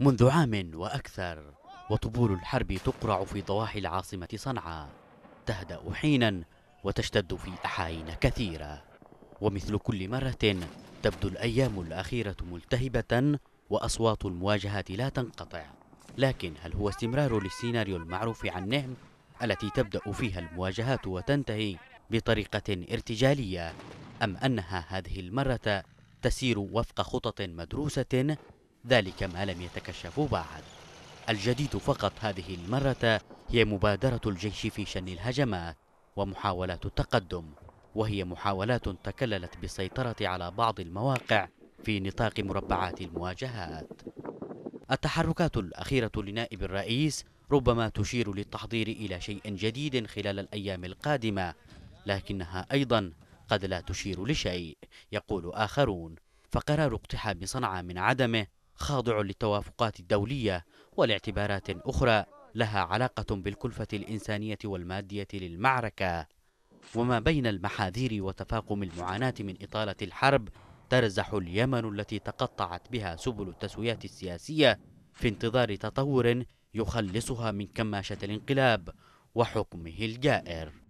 منذ عام وأكثر وطبول الحرب تقرع في ضواحي العاصمة صنعاء تهدأ حينا وتشتد في أحاين كثيرة ومثل كل مرة تبدو الأيام الأخيرة ملتهبة وأصوات المواجهات لا تنقطع لكن هل هو استمرار للسيناريو المعروف عن نعم التي تبدأ فيها المواجهات وتنتهي بطريقة ارتجالية أم أنها هذه المرة تسير وفق خطط مدروسة ذلك ما لم يتكشفوا بعد الجديد فقط هذه المرة هي مبادرة الجيش في شن الهجمات ومحاولات التقدم وهي محاولات تكللت بالسيطرة على بعض المواقع في نطاق مربعات المواجهات التحركات الأخيرة لنائب الرئيس ربما تشير للتحضير إلى شيء جديد خلال الأيام القادمة لكنها أيضا قد لا تشير لشيء يقول آخرون فقرار اقتحام صنعاء من عدمه خاضع للتوافقات الدولية والاعتبارات أخرى لها علاقة بالكلفة الإنسانية والمادية للمعركة وما بين المحاذير وتفاقم المعاناة من إطالة الحرب ترزح اليمن التي تقطعت بها سبل التسويات السياسية في انتظار تطور يخلصها من كماشة الانقلاب وحكمه الجائر